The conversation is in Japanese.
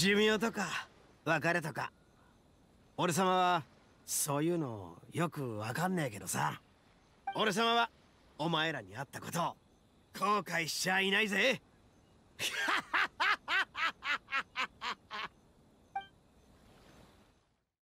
寿命とか別れとか俺様はそういうのよくわかんねえけどさ俺様はお前らに会ったことを後悔しちゃいないぜ